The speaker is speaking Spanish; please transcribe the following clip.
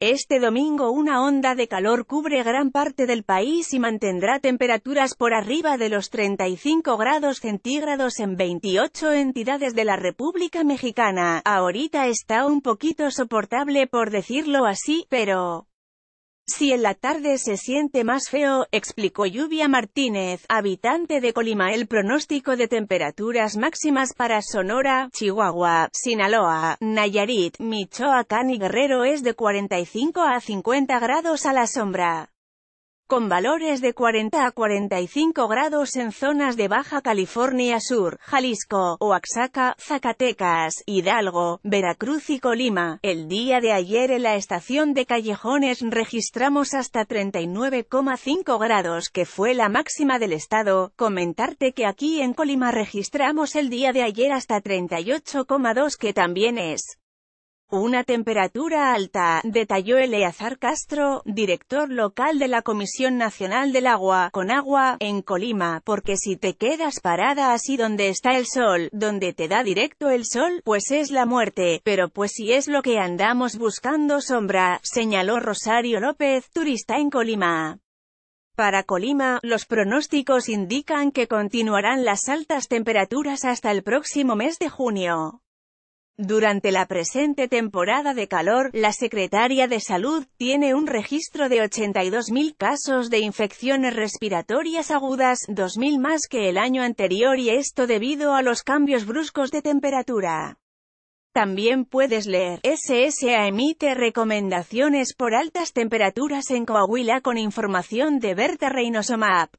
Este domingo una onda de calor cubre gran parte del país y mantendrá temperaturas por arriba de los 35 grados centígrados en 28 entidades de la República Mexicana. Ahorita está un poquito soportable por decirlo así, pero... Si en la tarde se siente más feo, explicó Lluvia Martínez, habitante de Colima. El pronóstico de temperaturas máximas para Sonora, Chihuahua, Sinaloa, Nayarit, Michoacán y Guerrero es de 45 a 50 grados a la sombra con valores de 40 a 45 grados en zonas de Baja California Sur, Jalisco, Oaxaca, Zacatecas, Hidalgo, Veracruz y Colima. El día de ayer en la estación de Callejones registramos hasta 39,5 grados que fue la máxima del estado. Comentarte que aquí en Colima registramos el día de ayer hasta 38,2 que también es una temperatura alta, detalló Eleazar Castro, director local de la Comisión Nacional del Agua, con agua, en Colima, porque si te quedas parada así donde está el sol, donde te da directo el sol, pues es la muerte, pero pues si es lo que andamos buscando sombra, señaló Rosario López, turista en Colima. Para Colima, los pronósticos indican que continuarán las altas temperaturas hasta el próximo mes de junio. Durante la presente temporada de calor, la Secretaría de Salud tiene un registro de 82.000 casos de infecciones respiratorias agudas, 2.000 más que el año anterior y esto debido a los cambios bruscos de temperatura. También puedes leer, SSA emite recomendaciones por altas temperaturas en Coahuila con información de Berta Reynoso Map.